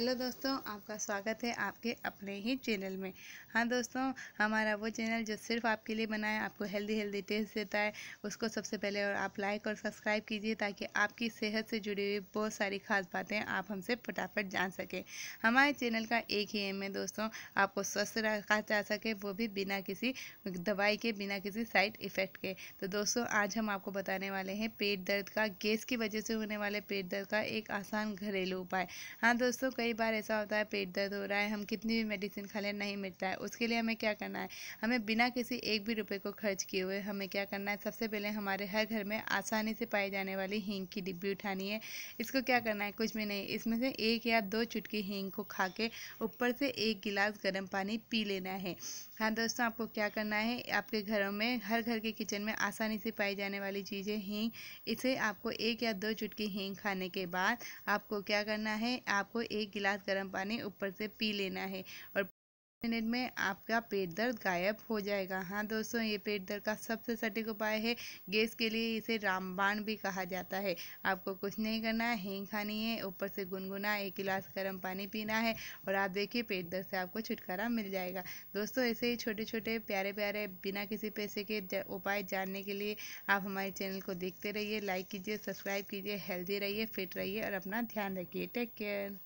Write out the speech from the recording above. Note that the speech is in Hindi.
हेलो दोस्तों आपका स्वागत है आपके अपने ही चैनल में हाँ दोस्तों हमारा वो चैनल जो सिर्फ आपके लिए बना है आपको हेल्दी हेल्दी टेस्ट देता है उसको सबसे पहले और आप लाइक और सब्सक्राइब कीजिए ताकि आपकी सेहत से जुड़ी हुई बहुत सारी खास बातें आप हमसे फटाफट जान सकें हमारे चैनल का एक ही एम है दोस्तों आपको स्वस्थ रखा जा सके वो भी बिना किसी दवाई के बिना किसी साइड इफ़ेक्ट के तो दोस्तों आज हम आपको बताने वाले हैं पेट दर्द का गैस की वजह से होने वाले पेट दर्द का एक आसान घरेलू उपाय हाँ दोस्तों कई कई बार ऐसा होता है पेट दर्द हो रहा है हम कितनी भी मेडिसिन खा लें नहीं मिटता है उसके लिए हमें क्या करना है हमें बिना किसी एक भी रुपए को खर्च किए हुए हमें क्या करना है सबसे पहले हमारे हर घर में आसानी से पाई जाने वाली हींग की डिब्बी उठानी है इसको क्या करना है कुछ भी नहीं इसमें से एक या दो चुटकी हींग को खा के ऊपर से एक गिलास गर्म पानी पी लेना है हाँ दोस्तों आपको क्या करना है आपके घरों में हर घर के किचन में आसानी से पाई जाने वाली चीज़ें हींग इसे आपको एक या दो चुटकी हींग खाने के बाद आपको क्या करना है आपको एक एक गिलास गर्म पानी ऊपर से पी लेना है और मिनट में आपका पेट दर्द गायब हो जाएगा हाँ दोस्तों ये पेट दर्द का सबसे सटीक उपाय है गैस के लिए इसे रामबाण भी कहा जाता है आपको कुछ नहीं करना है हींग खानी है ऊपर से गुनगुना एक गिलास गर्म पानी पीना है और आप देखिए पेट दर्द से आपको छुटकारा मिल जाएगा दोस्तों ऐसे ही छोटे छोटे प्यारे प्यारे बिना किसी पैसे के उपाय जानने के लिए आप हमारे चैनल को देखते रहिए लाइक कीजिए सब्सक्राइब कीजिए हेल्दी रहिए फिट रहिए और अपना ध्यान रखिए टेक केयर